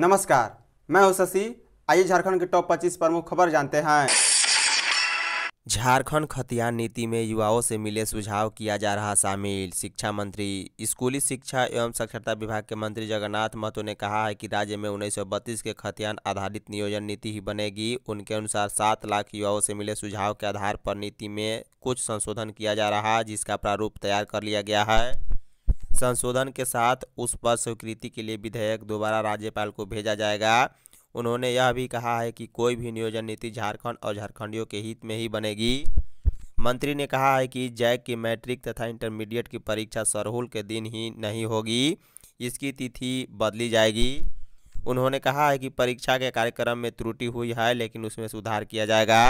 नमस्कार मैं हूं शशि आइए झारखंड के टॉप 25 प्रमुख खबर जानते हैं झारखंड खतियान नीति में युवाओं से मिले सुझाव किया जा रहा शामिल शिक्षा मंत्री स्कूली शिक्षा एवं साक्षरता विभाग के मंत्री जगन्नाथ महतो ने कहा है कि राज्य में उन्नीस के खतियान आधारित नियोजन नीति ही बनेगी उनके अनुसार सात लाख युवाओं से मिले सुझाव के आधार पर नीति में कुछ संशोधन किया जा रहा है जिसका प्रारूप तैयार कर लिया गया है संशोधन के साथ उस पर स्वीकृति के लिए विधेयक दोबारा राज्यपाल को भेजा जाएगा उन्होंने यह भी कहा है कि कोई भी नियोजन नीति झारखंड और झारखंडियों के हित में ही बनेगी मंत्री ने कहा है कि जैक की मैट्रिक तथा इंटरमीडिएट की परीक्षा सरहुल के दिन ही नहीं होगी इसकी तिथि बदली जाएगी उन्होंने कहा है कि परीक्षा के कार्यक्रम में त्रुटि हुई है लेकिन उसमें सुधार किया जाएगा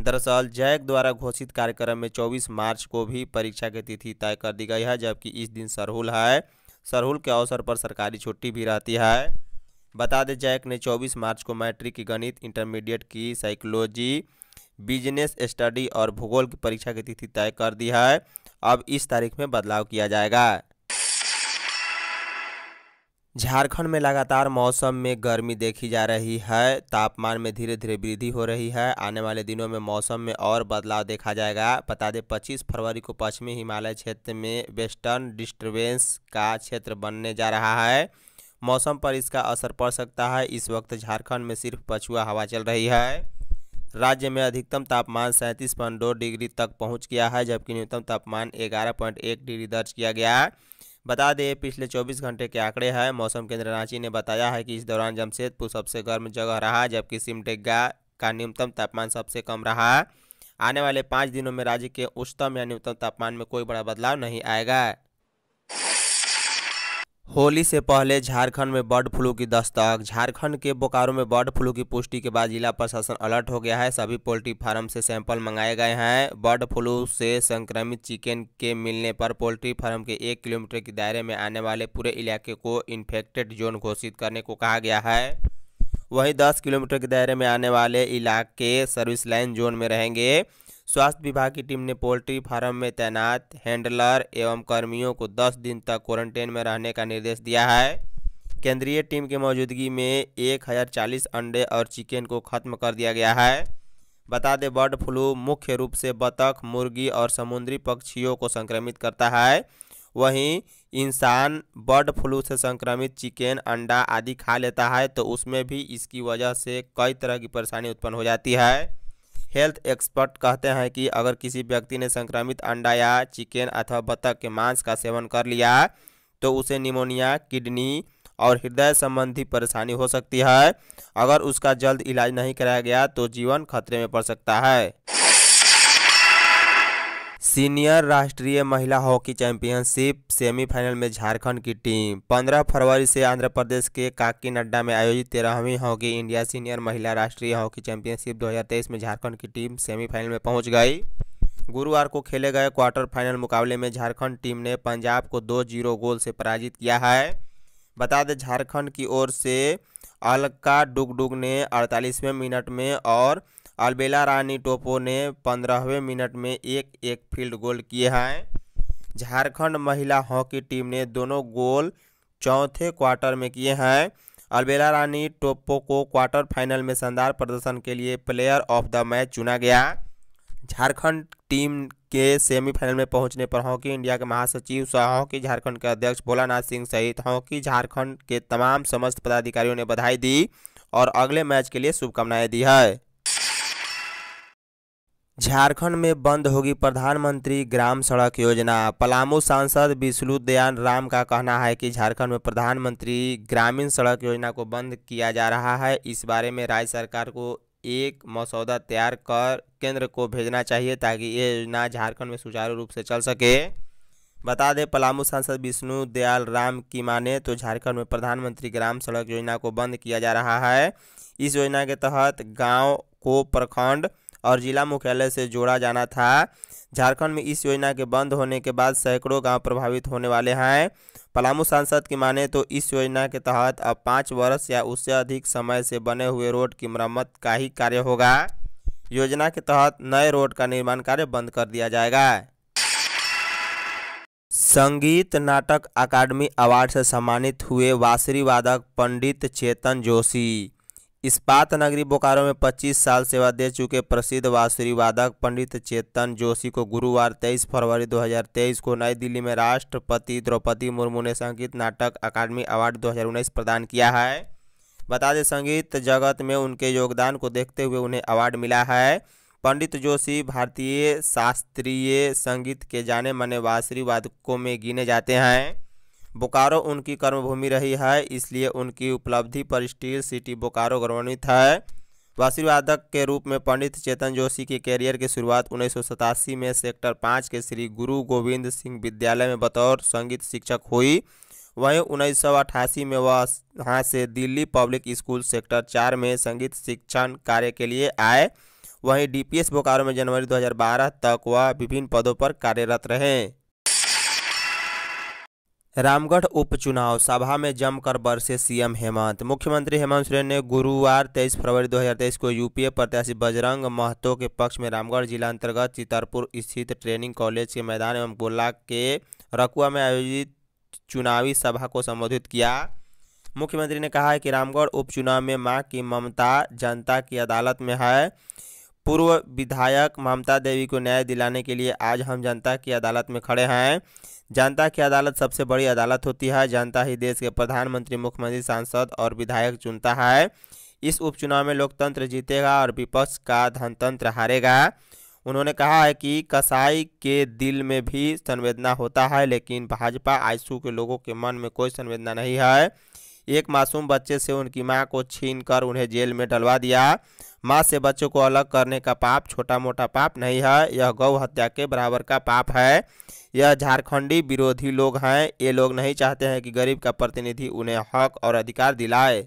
दरअसल जैक द्वारा घोषित कार्यक्रम में 24 मार्च को भी परीक्षा की तिथि तय कर दी गई है जबकि इस दिन सरहुल है सरहुल के अवसर पर सरकारी छुट्टी भी रहती है बता दें जैक ने 24 मार्च को मैट्रिक की गणित इंटरमीडिएट की साइकोलॉजी बिजनेस स्टडी और भूगोल की परीक्षा की तिथि तय कर दी है अब इस तारीख में बदलाव किया जाएगा झारखंड में लगातार मौसम में गर्मी देखी जा रही है तापमान में धीरे धीरे वृद्धि हो रही है आने वाले दिनों में मौसम में और बदलाव देखा जाएगा बता दें 25 फरवरी को पश्चिमी हिमालय क्षेत्र में वेस्टर्न डिस्टर्बेंस का क्षेत्र बनने जा रहा है मौसम पर इसका असर पड़ सकता है इस वक्त झारखंड में सिर्फ पछुआ हवा चल रही है राज्य में अधिकतम तापमान सैंतीस डिग्री तक पहुँच गया है जबकि न्यूनतम तापमान ग्यारह डिग्री दर्ज किया गया है बता दें पिछले 24 घंटे के आंकड़े हैं मौसम केंद्र रांची ने बताया है कि इस दौरान जमशेदपुर सबसे गर्म जगह रहा जबकि सिमडेगा का न्यूनतम तापमान सबसे कम रहा आने वाले पाँच दिनों में राज्य के उच्चतम या न्यूनतम तापमान में कोई बड़ा बदलाव नहीं आएगा होली से पहले झारखंड में बर्ड फ्लू की दस्तक झारखंड के बोकारो में बर्ड फ्लू की पुष्टि के बाद जिला प्रशासन अलर्ट हो गया है सभी पोल्ट्री फार्म से सैंपल मंगाए गए हैं बर्ड फ्लू से संक्रमित चिकन के मिलने पर पोल्ट्री फार्म के एक किलोमीटर के दायरे में आने वाले पूरे इलाके को इन्फेक्टेड जोन घोषित करने को कहा गया है वहीं दस किलोमीटर के दायरे में आने वाले इलाके सर्विस लाइन जोन में रहेंगे स्वास्थ्य विभाग की टीम ने पोल्ट्री फार्म में तैनात हैंडलर एवं कर्मियों को 10 दिन तक क्वारंटाइन में रहने का निर्देश दिया है केंद्रीय टीम की मौजूदगी में एक हज़ार चालीस अंडे और चिकन को खत्म कर दिया गया है बता दें बर्ड फ्लू मुख्य रूप से बतख मुर्गी और समुद्री पक्षियों को संक्रमित करता है वहीं इंसान बर्ड फ्लू से संक्रमित चिकन अंडा आदि खा लेता है तो उसमें भी इसकी वजह से कई तरह की परेशानी उत्पन्न हो जाती है हेल्थ एक्सपर्ट कहते हैं कि अगर किसी व्यक्ति ने संक्रमित अंडा या चिकन अथवा बतख के मांस का सेवन कर लिया तो उसे निमोनिया किडनी और हृदय संबंधी परेशानी हो सकती है अगर उसका जल्द इलाज नहीं कराया गया तो जीवन खतरे में पड़ सकता है सीनियर राष्ट्रीय महिला हॉकी चैंपियनशिप सेमीफाइनल में झारखंड की टीम 15 फरवरी से आंध्र प्रदेश के काकीनाडा में आयोजित तेरहवीं हॉकी इंडिया सीनियर महिला राष्ट्रीय हॉकी चैंपियनशिप 2023 में झारखंड की टीम सेमीफाइनल में पहुंच गई गुरुवार को खेले गए क्वार्टर फाइनल मुकाबले में झारखंड टीम ने पंजाब को दो जीरो गोल से पराजित किया है बता दें झारखंड की ओर से अलका डुगडुग ने अड़तालीसवें मिनट में और अलबेला रानी टोपो ने पंद्रहवें मिनट में एक एक फील्ड गोल किए हैं झारखंड महिला हॉकी टीम ने दोनों गोल चौथे क्वार्टर में किए हैं अलबेला रानी टोप्पो को क्वार्टर फाइनल में शानदार प्रदर्शन के लिए प्लेयर ऑफ द मैच चुना गया झारखंड टीम के सेमीफाइनल में पहुंचने पर हॉकी इंडिया के महासचिव सह हॉकी झारखंड के अध्यक्ष भोलानाथ सिंह सहित हॉकी झारखंड के तमाम समस्त पदाधिकारियों ने बधाई दी और अगले मैच के लिए शुभकामनाएं दी है झारखंड में बंद होगी प्रधानमंत्री ग्राम सड़क योजना पलामू सांसद विष्णु दयान राम का कहना है कि झारखंड में प्रधानमंत्री ग्रामीण सड़क योजना को बंद किया जा रहा है इस बारे में राज्य सरकार को एक मसौदा तैयार कर केंद्र को भेजना चाहिए ताकि ये योजना झारखंड में सुचारू रूप से चल सके बता दें पलामू सांसद विष्णु दयाल राम की माने तो झारखंड में प्रधानमंत्री ग्राम सड़क योजना को बंद किया जा रहा है इस योजना के तहत गाँव को प्रखंड और जिला मुख्यालय से जोड़ा जाना था झारखंड में इस योजना के बंद होने के बाद सैकड़ों गांव प्रभावित होने वाले हैं पलामू सांसद की माने तो इस योजना के तहत अब पाँच वर्ष या उससे अधिक समय से बने हुए रोड की मरम्मत का ही कार्य होगा योजना के तहत नए रोड का निर्माण कार्य बंद कर दिया जाएगा संगीत नाटक अकादमी अवार्ड से सम्मानित हुए वासरी वादक पंडित चेतन जोशी इस्पात नगरी बोकारो में 25 साल सेवा दे चुके प्रसिद्ध वासुरीवादक वादक पंडित चेतन जोशी को गुरुवार 23 फरवरी 2023 को नई दिल्ली में राष्ट्रपति द्रौपदी मुर्मू ने संगीत नाटक अकादमी अवार्ड 2019 प्रदान किया है बता दें संगीत जगत में उनके योगदान को देखते हुए उन्हें अवार्ड मिला है पंडित जोशी भारतीय शास्त्रीय संगीत के जाने माने वासुरीवादकों वादकों में गिने जाते हैं बोकारो उनकी कर्मभूमि रही है इसलिए उनकी उपलब्धि पर स्टील सिटी बोकारो गौरवान्वित है वाशीवादक के रूप में पंडित चेतन जोशी के कैरियर की शुरुआत उन्नीस में सेक्टर पाँच के श्री गुरु गोविंद सिंह विद्यालय में बतौर संगीत शिक्षक हुई वहीं उन्नीस में वह यहाँ से दिल्ली पब्लिक स्कूल सेक्टर चार में संगीत शिक्षण कार्य के लिए आए वहीं डीपीएस बोकारो में जनवरी 2012 तक वह विभिन्न पदों पर कार्यरत रहे रामगढ़ उपचुनाव सभा में जमकर बरसे सीएम हेमंत मुख्यमंत्री हेमंत सोरेन ने गुरुवार 23 फरवरी 2023 को यूपीए प्रत्याशी बजरंग महतो के पक्ष में रामगढ़ जिला अंतर्गत चितरपुर स्थित ट्रेनिंग कॉलेज के मैदान एवं गोला के रकुआ में आयोजित चुनावी सभा को संबोधित किया मुख्यमंत्री ने कहा है कि रामगढ़ उपचुनाव में माँ की ममता जनता की अदालत में है पूर्व विधायक ममता देवी को न्याय दिलाने के लिए आज हम जनता की अदालत में खड़े हैं जनता की अदालत सबसे बड़ी अदालत होती है जनता ही देश के प्रधानमंत्री मुख्यमंत्री सांसद और विधायक चुनता है इस उपचुनाव में लोकतंत्र जीतेगा और विपक्ष का धनतंत्र हारेगा उन्होंने कहा है कि कसाई के दिल में भी संवेदना होता है लेकिन भाजपा आयसू के लोगों के मन में कोई संवेदना नहीं है एक मासूम बच्चे से उनकी मां को छीन कर उन्हें जेल में डलवा दिया मां से बच्चों को अलग करने का पाप छोटा मोटा पाप नहीं है यह गौ हत्या के बराबर का पाप है यह झारखंडी विरोधी लोग हैं ये लोग नहीं चाहते हैं कि गरीब का प्रतिनिधि उन्हें हक और अधिकार दिलाए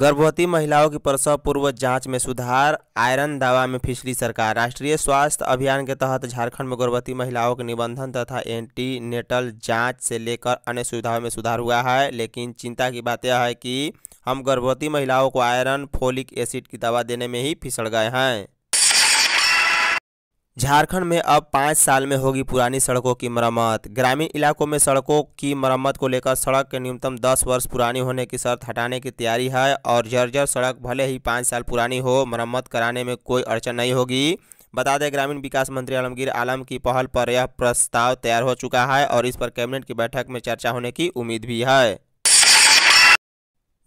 गर्भवती महिलाओं की प्रसव पूर्व जांच में सुधार आयरन दवा में फिसली सरकार राष्ट्रीय स्वास्थ्य अभियान के तहत झारखंड में गर्भवती महिलाओं के निबंधन तथा एंटी नेटल जांच से लेकर अन्य सुविधाओं में सुधार हुआ है लेकिन चिंता की बात यह है कि हम गर्भवती महिलाओं को आयरन फोलिक एसिड की दवा देने में ही फिसल गए हैं झारखंड में अब पाँच साल में होगी पुरानी सड़कों की मरम्मत ग्रामीण इलाकों में सड़कों की मरम्मत को लेकर सड़क के न्यूनतम दस वर्ष पुरानी होने की शर्त हटाने की तैयारी है और जर्जर सड़क भले ही पाँच साल पुरानी हो मरम्मत कराने में कोई अड़चन नहीं होगी बता दें ग्रामीण विकास मंत्री आलमगीर आलम की पहल पर यह प्रस्ताव तैयार हो चुका है और इस पर कैबिनेट की बैठक में चर्चा होने की उम्मीद भी है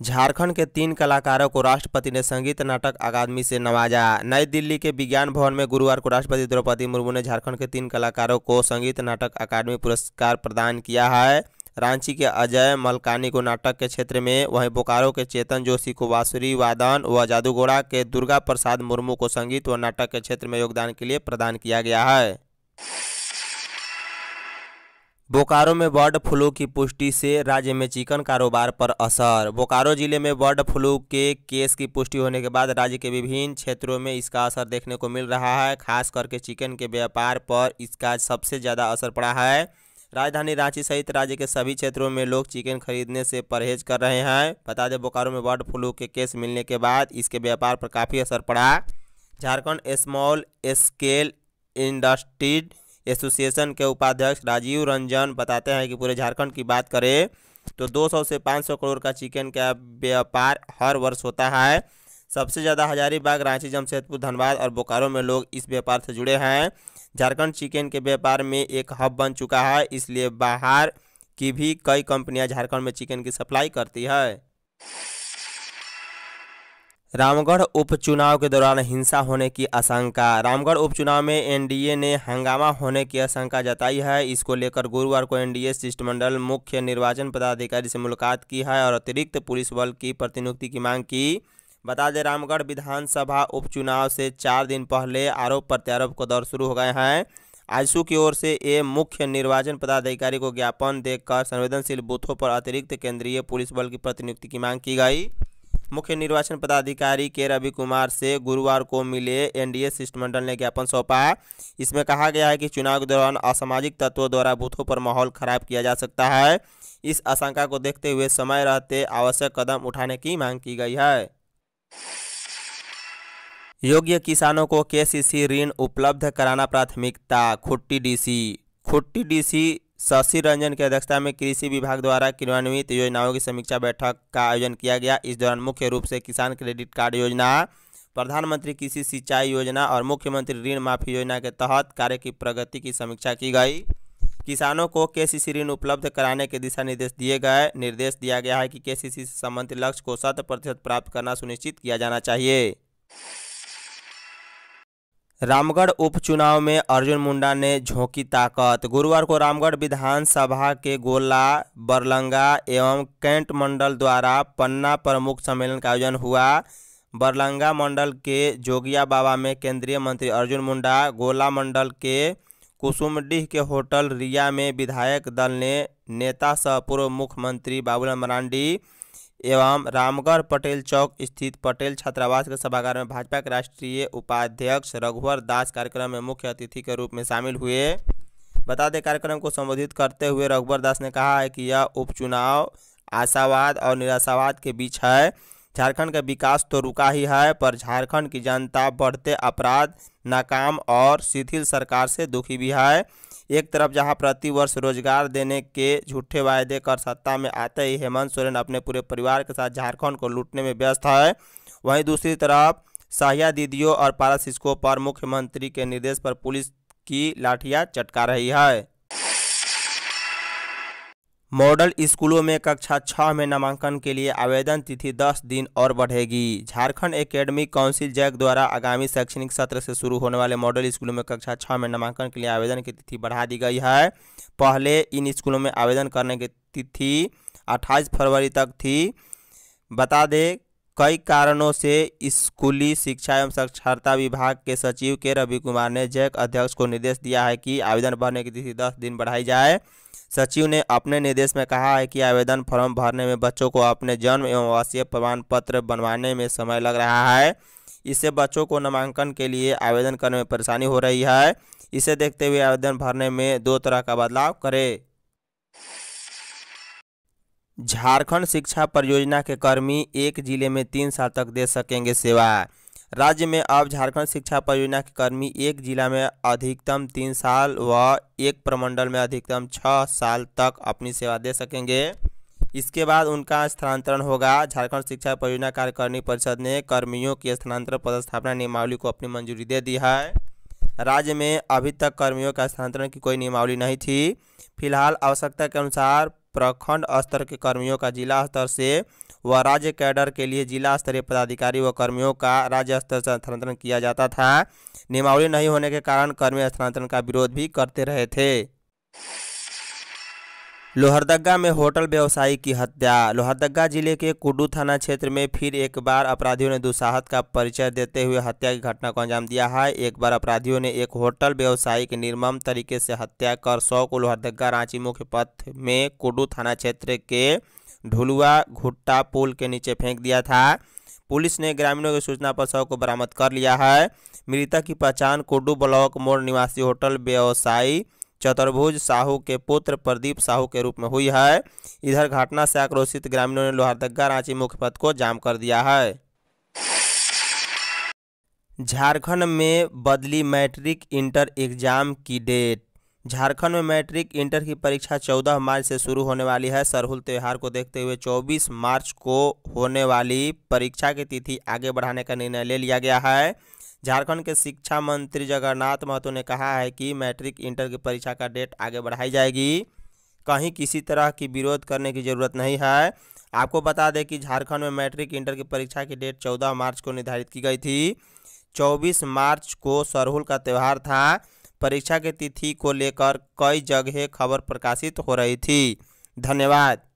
झारखंड के तीन कलाकारों को राष्ट्रपति ने संगीत नाटक अकादमी से नवाजा नई दिल्ली के विज्ञान भवन में गुरुवार को राष्ट्रपति द्रौपदी मुर्मू ने झारखंड के तीन कलाकारों को संगीत नाटक अकादमी पुरस्कार प्रदान किया है रांची के अजय मलकानी को नाटक के क्षेत्र में वहीं बोकारो के चेतन जोशी को बांसुरी वादन व जादूगोड़ा के दुर्गा प्रसाद मुर्मू को संगीत व नाटक के क्षेत्र में योगदान के लिए प्रदान किया गया है बोकारो में बर्ड फ्लू की पुष्टि से राज्य में चिकन कारोबार पर असर बोकारो जिले में बर्ड फ्लू के केस की पुष्टि होने के बाद राज्य के विभिन्न क्षेत्रों में इसका असर देखने को मिल रहा है खास करके चिकन के व्यापार पर इसका सबसे ज़्यादा असर पड़ा है राजधानी रांची सहित राज्य के सभी क्षेत्रों में लोग चिकन खरीदने से परहेज कर रहे हैं बता दें बोकारो में बर्ड फ्लू के केस मिलने के बाद इसके व्यापार पर काफ़ी असर पड़ा Jharkhand small scale industries association के उपाध्यक्ष राजीव रंजन बताते हैं कि पूरे झारखंड की बात करें तो 200 से 500 करोड़ का चिकन का व्यापार हर वर्ष होता है सबसे ज़्यादा हजारीबाग रांची जमशेदपुर धनबाद और बोकारो में लोग इस व्यापार से जुड़े हैं झारखंड चिकन के व्यापार में एक हब बन चुका है इसलिए बाहर की भी कई कंपनियां झारखंड में चिकन की सप्लाई करती है रामगढ़ उपचुनाव के दौरान हिंसा होने की आशंका रामगढ़ उपचुनाव में एनडीए ने हंगामा होने की आशंका जताई है इसको लेकर गुरुवार को एनडीए शिष्टमंडल मुख्य निर्वाचन पदाधिकारी से मुलाकात की है और अतिरिक्त पुलिस बल की प्रतिनियुक्ति की मांग की बता दें रामगढ़ विधानसभा उपचुनाव से चार दिन पहले आरोप प्रत्यारोप को दौर शुरू हो गए हैं आजसू की ओर से ए मुख्य निर्वाचन पदाधिकारी को ज्ञापन देकर संवेदनशील बूथों पर अतिरिक्त केंद्रीय पुलिस बल की प्रतिनियुक्ति की मांग की गई मुख्य निर्वाचन पदाधिकारी के रवि कुमार से गुरुवार को मिले एनडीए शिष्टमंडल ने ज्ञापन सौंपा इसमें कहा गया है कि चुनाव के दौरान असामाजिक तत्वों द्वारा बूथों पर माहौल खराब किया जा सकता है इस आशंका को देखते हुए समय रहते आवश्यक कदम उठाने की मांग की गई है योग्य किसानों को केसीसी ऋण उपलब्ध कराना प्राथमिकता खुट्टी डीसी खुट्टी डीसी शशि रंजन की अध्यक्षता में कृषि विभाग द्वारा क्रियान्वित योजनाओं की समीक्षा बैठक का आयोजन किया गया इस दौरान मुख्य रूप से किसान क्रेडिट कार्ड योजना प्रधानमंत्री कृषि सिंचाई योजना और मुख्यमंत्री ऋण माफी योजना के तहत कार्य की प्रगति की समीक्षा की गई किसानों को के ऋण उपलब्ध कराने के दिशा निर्देश दिए गए निर्देश दिया गया है कि के से संबंधित लक्ष्य को शत प्रतिशत प्राप्त करना सुनिश्चित किया जाना चाहिए रामगढ़ उपचुनाव में अर्जुन मुंडा ने झोंकी ताकत गुरुवार को रामगढ़ विधानसभा के गोला बरलंगा एवं कैंट मंडल द्वारा पन्ना प्रमुख सम्मेलन का आयोजन हुआ बरलंगा मंडल के जोगिया बाबा में केंद्रीय मंत्री अर्जुन मुंडा गोला मंडल के कुसुमडीह के होटल रिया में विधायक दल ने नेता सह पूर्व मुख्यमंत्री बाबूलाल मरांडी एवं रामगढ़ पटेल चौक स्थित पटेल छात्रावास के सभागार में भाजपा के राष्ट्रीय उपाध्यक्ष रघुवर दास कार्यक्रम में मुख्य अतिथि के रूप में शामिल हुए बता दें कार्यक्रम को संबोधित करते हुए रघुवर दास ने कहा है कि यह उपचुनाव आशावाद और निराशावाद के बीच है झारखंड का विकास तो रुका ही है पर झारखंड की जनता बढ़ते अपराध नाकाम और शिथिल सरकार से दुखी भी है एक तरफ जहां वर्ष रोजगार देने के झूठे वायदे कर सत्ता में आते ही हेमंत सोरेन अपने पूरे परिवार के साथ झारखंड को लूटने में व्यस्त है वहीं दूसरी तरफ सहिया दीदियों और पारा शिक्षकों पर मुख्यमंत्री के निर्देश पर पुलिस की लाठियां चटका रही है मॉडल स्कूलों में कक्षा छः में नामांकन के लिए आवेदन तिथि 10 दिन और बढ़ेगी झारखंड एकेडमिक काउंसिल जैक द्वारा आगामी शैक्षणिक सत्र से शुरू होने वाले मॉडल स्कूलों में कक्षा छः में नामांकन के लिए आवेदन की तिथि बढ़ा दी गई है पहले इन स्कूलों में आवेदन करने की तिथि अट्ठाईस फरवरी तक थी बता दें कई कारणों से स्कूली शिक्षा एवं साक्षरता विभाग के सचिव के रवि कुमार ने जैक अध्यक्ष को निर्देश दिया है कि आवेदन भरने की तिथि दस दिन बढ़ाई जाए सचिव ने अपने निर्देश में कहा है कि आवेदन फॉर्म भरने में बच्चों को अपने जन्म एवं आवासीय प्रमाण पत्र बनवाने में समय लग रहा है इससे बच्चों को नामांकन के लिए आवेदन करने में परेशानी हो रही है इसे देखते हुए आवेदन भरने में दो तरह का बदलाव करें झारखंड शिक्षा परियोजना के कर्मी एक जिले में तीन साल तक दे सकेंगे सेवा राज्य में अब झारखंड शिक्षा परियोजना के कर्मी एक जिला में अधिकतम तीन साल व एक प्रमंडल में अधिकतम छः साल तक अपनी सेवा दे सकेंगे इसके बाद उनका स्थानांतरण होगा झारखंड शिक्षा परियोजना कार्यकारिणी परिषद ने कर्मियों के स्थानांतरण पदस्थापना नियमावली को अपनी मंजूरी दे दी है राज्य में अभी तक कर्मियों का स्थानांतरण की कोई नियमावली नहीं थी फिलहाल आवश्यकता के अनुसार प्रखंड स्तर के कर्मियों का जिला स्तर से व राज्य कैडर के लिए जिला स्तरीय पदाधिकारी व कर्मियों का राज्य स्तर से स्थानांतरण किया जाता था नियमावली नहीं होने के कारण कर्मी स्थानांतरण का विरोध भी करते रहे थे लोहरदगा में होटल व्यवसायी की हत्या लोहरदगा जिले के कुडू थाना क्षेत्र में फिर एक बार अपराधियों ने दुसाहत का परिचय देते हुए हत्या की घटना को अंजाम दिया है एक बार अपराधियों ने एक होटल व्यवसायी की निर्मम तरीके से हत्या कर सौ को लोहरदगा रांची मुख्य पथ में कुडू थाना क्षेत्र के ढोलुआ घुट्टा पुल के नीचे फेंक दिया था पुलिस ने ग्रामीणों की सूचना पर शव को बरामद कर लिया है मृतक की पहचान कोडू ब्लॉक मोड़ निवासी होटल व्यवसायी चतुर्भुज साहू के पुत्र प्रदीप साहू के रूप में हुई है इधर घटना से आक्रोशित ग्रामीणों ने लोहारदग्गा रांची मुख्य पथ को जाम कर दिया है झारखंड में बदली मैट्रिक इंटर एग्जाम की डेट झारखंड में मैट्रिक इंटर की परीक्षा 14 मार्च से शुरू होने वाली है सरहुल त्यौहार को देखते हुए 24 मार्च को होने वाली परीक्षा की तिथि आगे बढ़ाने का निर्णय ले लिया गया है झारखंड के शिक्षा मंत्री जगन्नाथ महतो ने कहा है कि मैट्रिक इंटर की परीक्षा का डेट आगे बढ़ाई जाएगी कहीं किसी तरह की विरोध करने की ज़रूरत नहीं है आपको बता दें कि झारखंड में मैट्रिक इंटर की परीक्षा की डेट 14 मार्च को निर्धारित की गई थी 24 मार्च को सरहुल का त्यौहार था परीक्षा की तिथि को लेकर कई जगह खबर प्रकाशित हो रही थी धन्यवाद